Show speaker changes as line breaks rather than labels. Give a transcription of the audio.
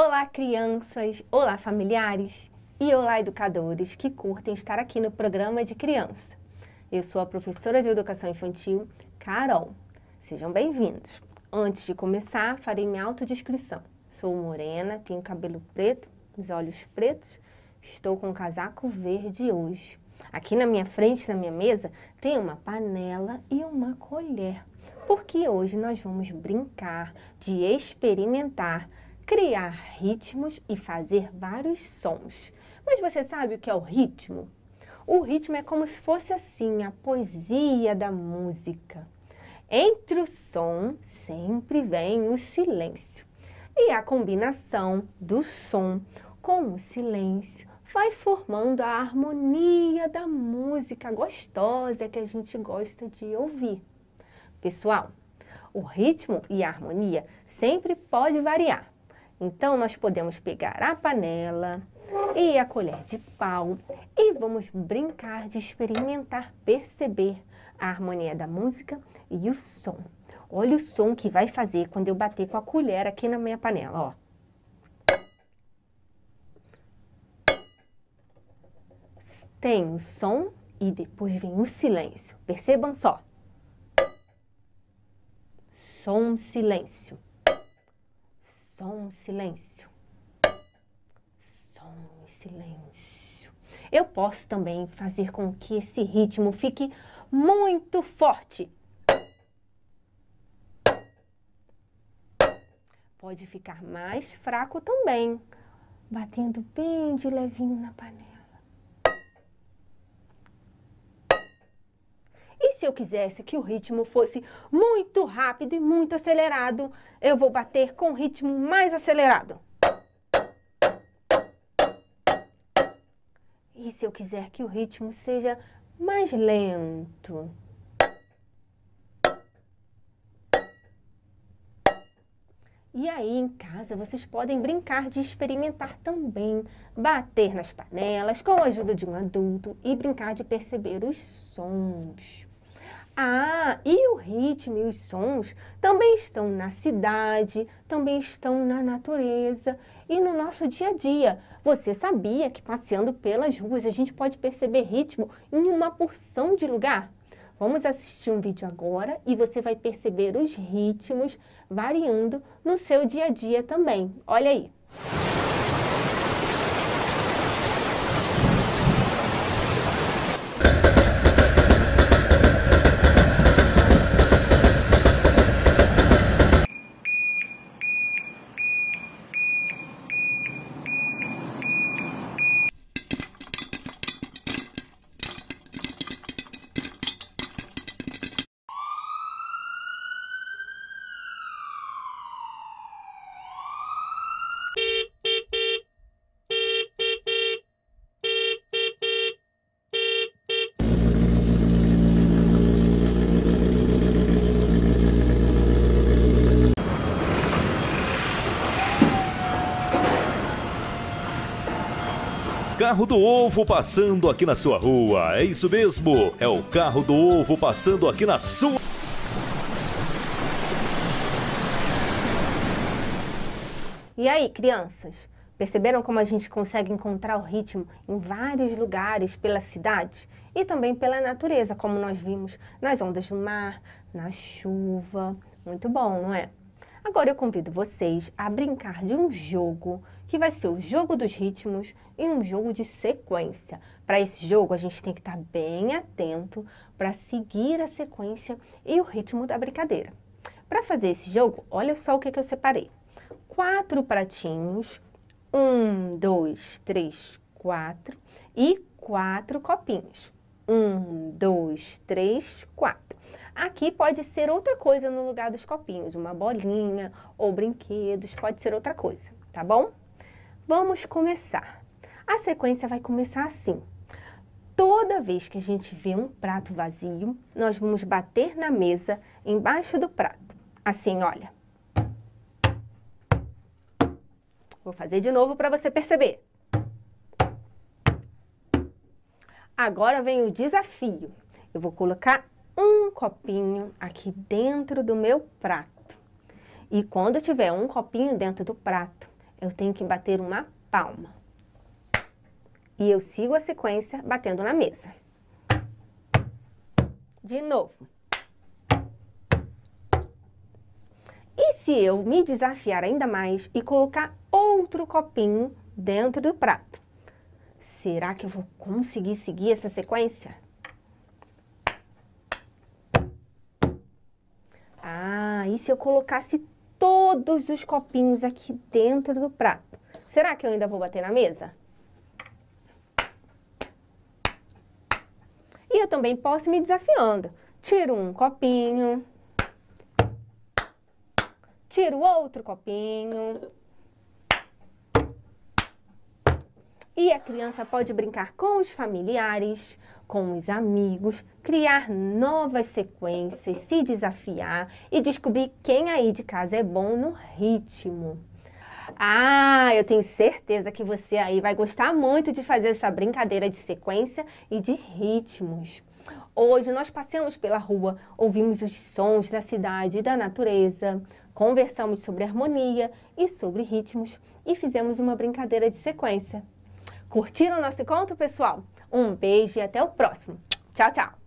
Olá, crianças! Olá, familiares! E olá, educadores que curtem estar aqui no programa de criança. Eu sou a professora de educação infantil, Carol. Sejam bem-vindos. Antes de começar, farei minha autodescrição. Sou morena, tenho cabelo preto, os olhos pretos, estou com um casaco verde hoje. Aqui na minha frente, na minha mesa, tem uma panela e uma colher, porque hoje nós vamos brincar de experimentar criar ritmos e fazer vários sons. Mas você sabe o que é o ritmo? O ritmo é como se fosse assim, a poesia da música. Entre o som sempre vem o silêncio. E a combinação do som com o silêncio vai formando a harmonia da música gostosa que a gente gosta de ouvir. Pessoal, o ritmo e a harmonia sempre pode variar, então, nós podemos pegar a panela e a colher de pau e vamos brincar de experimentar, perceber a harmonia da música e o som. Olha o som que vai fazer quando eu bater com a colher aqui na minha panela, ó. Tem o som e depois vem o silêncio. Percebam só. Som, silêncio som, silêncio. Som e silêncio. Eu posso também fazer com que esse ritmo fique muito forte. Pode ficar mais fraco também, batendo bem de levinho na panela. se eu quisesse que o ritmo fosse muito rápido e muito acelerado, eu vou bater com o ritmo mais acelerado. E se eu quiser que o ritmo seja mais lento? E aí, em casa, vocês podem brincar de experimentar também, bater nas panelas com a ajuda de um adulto e brincar de perceber os sons. Ah, e o ritmo e os sons também estão na cidade, também estão na natureza e no nosso dia a dia. Você sabia que passeando pelas ruas a gente pode perceber ritmo em uma porção de lugar? Vamos assistir um vídeo agora e você vai perceber os ritmos variando no seu dia a dia também. Olha aí! Carro do Ovo passando aqui na sua rua. É isso mesmo, é o Carro do Ovo passando aqui na sua. E aí, crianças? Perceberam como a gente consegue encontrar o ritmo em vários lugares pela cidade e também pela natureza, como nós vimos nas ondas do mar, na chuva? Muito bom, não é? Agora eu convido vocês a brincar de um jogo que vai ser o jogo dos ritmos e um jogo de sequência. Para esse jogo, a gente tem que estar tá bem atento para seguir a sequência e o ritmo da brincadeira. Para fazer esse jogo, olha só o que, que eu separei. Quatro pratinhos, um, dois, três, quatro e quatro copinhos. Um, dois, três, quatro. Aqui pode ser outra coisa no lugar dos copinhos, uma bolinha ou brinquedos, pode ser outra coisa, tá bom? Vamos começar. A sequência vai começar assim. Toda vez que a gente vê um prato vazio, nós vamos bater na mesa embaixo do prato. Assim, olha. Vou fazer de novo para você perceber. Agora vem o desafio. Eu vou colocar um copinho aqui dentro do meu prato. E quando eu tiver um copinho dentro do prato, eu tenho que bater uma palma. E eu sigo a sequência batendo na mesa. De novo. E se eu me desafiar ainda mais e colocar outro copinho dentro do prato? será que eu vou conseguir seguir essa sequência? Ah, e se eu colocasse todos os copinhos aqui dentro do prato? Será que eu ainda vou bater na mesa? E eu também posso me desafiando. Tiro um copinho. Tiro outro copinho. E a criança pode brincar com os familiares, com os amigos, criar novas sequências, se desafiar e descobrir quem aí de casa é bom no ritmo. Ah, eu tenho certeza que você aí vai gostar muito de fazer essa brincadeira de sequência e de ritmos. Hoje nós passeamos pela rua, ouvimos os sons da cidade e da natureza, conversamos sobre harmonia e sobre ritmos e fizemos uma brincadeira de sequência. Curtiram o nosso encontro, pessoal? Um beijo e até o próximo. Tchau, tchau!